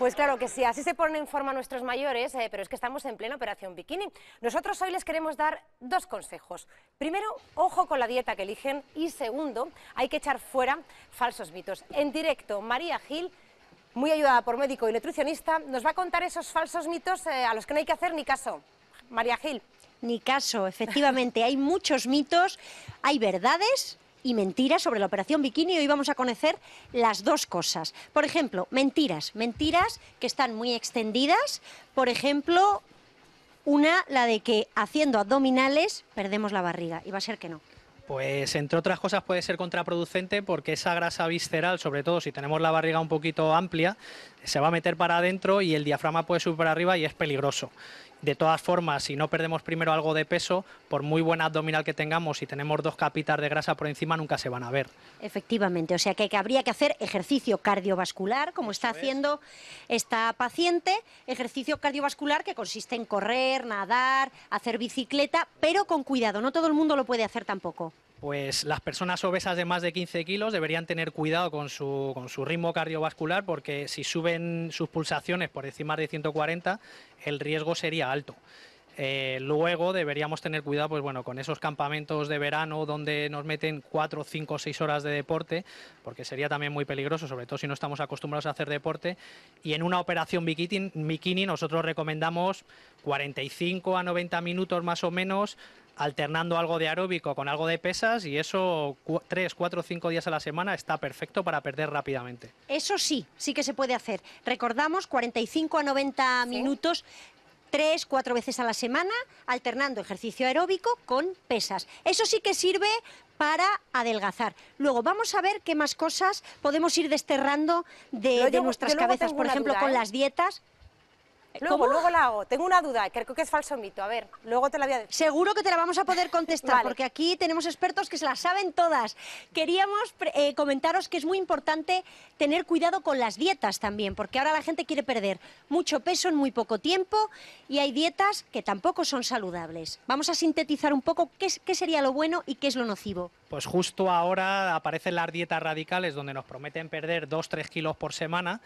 Pues claro que sí, así se ponen en forma nuestros mayores, eh, pero es que estamos en plena operación bikini. Nosotros hoy les queremos dar dos consejos. Primero, ojo con la dieta que eligen y segundo, hay que echar fuera falsos mitos. En directo, María Gil, muy ayudada por médico y nutricionista, nos va a contar esos falsos mitos eh, a los que no hay que hacer ni caso. María Gil. Ni caso, efectivamente, hay muchos mitos, hay verdades y mentiras sobre la operación Bikini. Hoy vamos a conocer las dos cosas. Por ejemplo, mentiras. Mentiras que están muy extendidas. Por ejemplo, una, la de que haciendo abdominales perdemos la barriga. Y va a ser que no. Pues entre otras cosas puede ser contraproducente porque esa grasa visceral, sobre todo si tenemos la barriga un poquito amplia, se va a meter para adentro y el diafragma puede subir para arriba y es peligroso. De todas formas, si no perdemos primero algo de peso, por muy buena abdominal que tengamos, y tenemos dos capitas de grasa por encima, nunca se van a ver. Efectivamente, o sea que habría que hacer ejercicio cardiovascular, como está haciendo esta paciente, ejercicio cardiovascular que consiste en correr, nadar, hacer bicicleta, pero con cuidado, no todo el mundo lo puede hacer tampoco pues las personas obesas de más de 15 kilos deberían tener cuidado con su, con su, ritmo cardiovascular porque si suben sus pulsaciones por encima de 140, el riesgo sería alto. Eh, luego deberíamos tener cuidado, pues bueno, con esos campamentos de verano donde nos meten cuatro, cinco, seis horas de deporte, porque sería también muy peligroso, sobre todo si no estamos acostumbrados a hacer deporte. Y en una operación bikini, nosotros recomendamos 45 a 90 minutos más o menos alternando algo de aeróbico con algo de pesas y eso tres, cuatro, cinco días a la semana está perfecto para perder rápidamente. Eso sí, sí que se puede hacer. Recordamos 45 a 90 minutos tres, cuatro veces a la semana, alternando ejercicio aeróbico con pesas. Eso sí que sirve para adelgazar. Luego vamos a ver qué más cosas podemos ir desterrando de, nuestras cabezas, por ejemplo, con ¿eh? las dietas. Luego, luego la hago. Tengo una duda, creo que es falso mito. A ver, luego te la voy a decir. Seguro que te la vamos a poder contestar, porque aquí tenemos expertos que se la saben todas. Queríamos eh, comentaros que es muy importante tener cuidado con las dietas también, porque ahora la gente quiere perder mucho peso en muy poco tiempo y hay dietas que tampoco son saludables. Vamos a sintetizar un poco qué, qué sería lo bueno y qué es lo nocivo. Pues justo ahora aparecen las dietas radicales donde nos prometen perder 2-3 kilos por semana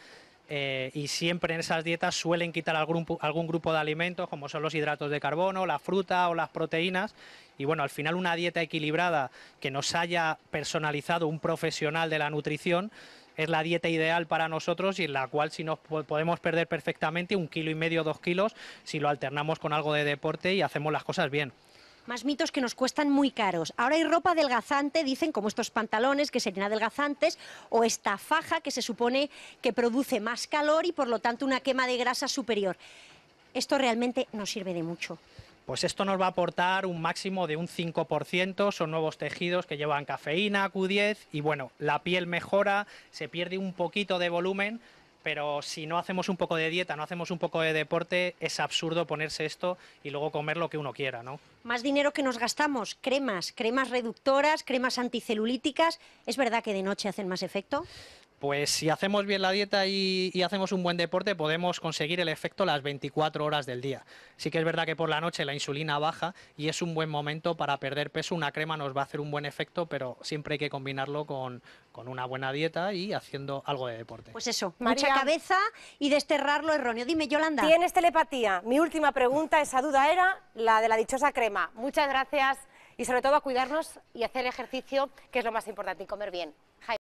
eh, y siempre en esas dietas suelen quitar algún, algún grupo de alimentos, como son los hidratos de carbono, la fruta o las proteínas. Y bueno, al final una dieta equilibrada que nos haya personalizado un profesional de la nutrición es la dieta ideal para nosotros y en la cual si nos podemos perder perfectamente un kilo y medio, dos kilos, si lo alternamos con algo de deporte y hacemos las cosas bien más mitos que nos cuestan muy caros. Ahora hay ropa adelgazante, dicen, como estos pantalones que serían adelgazantes, o esta faja que se supone que produce más calor y por lo tanto una quema de grasa superior. Esto realmente no sirve de mucho. Pues esto nos va a aportar un máximo de un 5%, son nuevos tejidos que llevan cafeína, Q10 y bueno, la piel mejora, se pierde un poquito de volumen, pero si no hacemos un poco de dieta, no hacemos un poco de deporte, es absurdo ponerse esto y luego comer lo que uno quiera, ¿no? Más dinero que nos gastamos, cremas, cremas reductoras, cremas anticelulíticas, ¿es verdad que de noche hacen más efecto? pues si hacemos bien la dieta y, hacemos un buen deporte, podemos conseguir el efecto las 24 horas del día. Sí que es verdad que por la noche la insulina baja y es un buen momento para perder peso. Una crema nos va a hacer un buen efecto, pero siempre hay que combinarlo con, una buena dieta y haciendo algo de deporte. Pues eso, mucha cabeza y desterrar lo erróneo. Dime, Yolanda. Tienes telepatía. Mi última pregunta, esa duda era la de la dichosa crema. Muchas gracias y sobre todo a cuidarnos y hacer ejercicio, que es lo más importante, y comer bien.